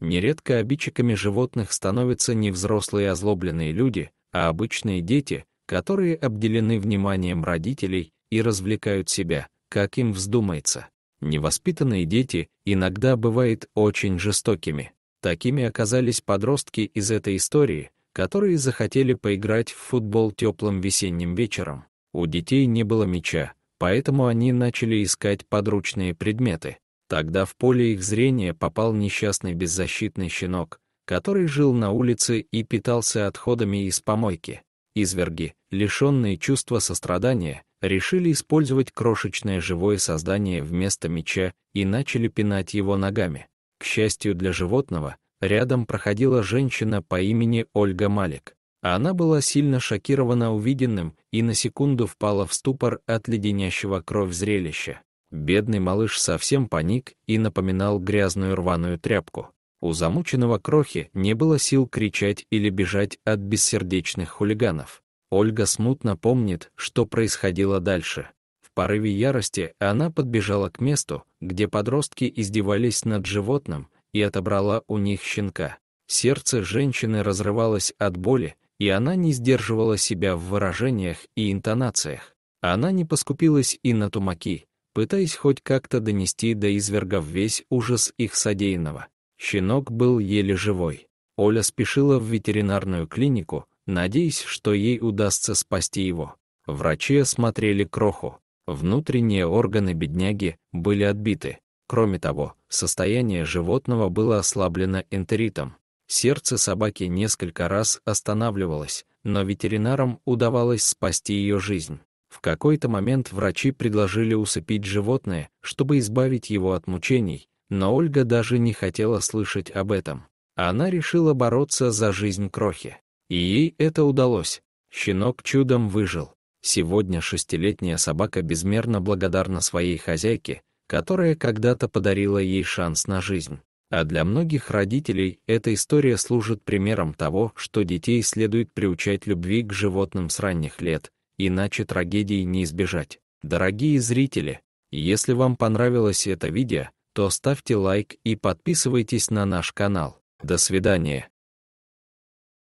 Нередко обидчиками животных становятся не взрослые озлобленные люди, а обычные дети, которые обделены вниманием родителей и развлекают себя, как им вздумается. Невоспитанные дети иногда бывают очень жестокими. Такими оказались подростки из этой истории, которые захотели поиграть в футбол теплым весенним вечером. У детей не было мяча, поэтому они начали искать подручные предметы. Тогда в поле их зрения попал несчастный беззащитный щенок, который жил на улице и питался отходами из помойки. Изверги, лишенные чувства сострадания, решили использовать крошечное живое создание вместо меча и начали пинать его ногами. К счастью для животного, рядом проходила женщина по имени Ольга Малик. Она была сильно шокирована увиденным и на секунду впала в ступор от леденящего кровь зрелища. Бедный малыш совсем паник и напоминал грязную рваную тряпку. У замученного крохи не было сил кричать или бежать от бессердечных хулиганов. Ольга смутно помнит, что происходило дальше. В порыве ярости она подбежала к месту, где подростки издевались над животным, и отобрала у них щенка. Сердце женщины разрывалось от боли, и она не сдерживала себя в выражениях и интонациях. Она не поскупилась и на тумаки, пытаясь хоть как-то донести до извергов весь ужас их содеянного. Щенок был еле живой. Оля спешила в ветеринарную клинику, надеясь, что ей удастся спасти его. Врачи осмотрели кроху. Внутренние органы бедняги были отбиты. Кроме того, состояние животного было ослаблено энтеритом. Сердце собаки несколько раз останавливалось, но ветеринарам удавалось спасти ее жизнь. В какой-то момент врачи предложили усыпить животное, чтобы избавить его от мучений, но Ольга даже не хотела слышать об этом. Она решила бороться за жизнь крохи. И ей это удалось. Щенок чудом выжил. Сегодня шестилетняя собака безмерно благодарна своей хозяйке, которая когда-то подарила ей шанс на жизнь. А для многих родителей эта история служит примером того, что детей следует приучать любви к животным с ранних лет, Иначе трагедии не избежать. Дорогие зрители, если вам понравилось это видео, то ставьте лайк и подписывайтесь на наш канал. До свидания.